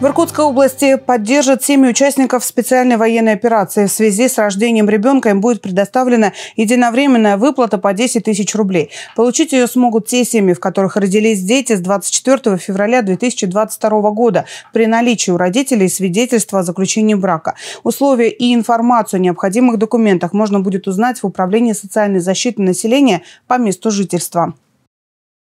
В Иркутской области поддержат семьи участников специальной военной операции. В связи с рождением ребенка им будет предоставлена единовременная выплата по 10 тысяч рублей. Получить ее смогут те семьи, в которых родились дети с 24 февраля 2022 года при наличии у родителей свидетельства о заключении брака. Условия и информацию о необходимых документах можно будет узнать в Управлении социальной защиты населения по месту жительства.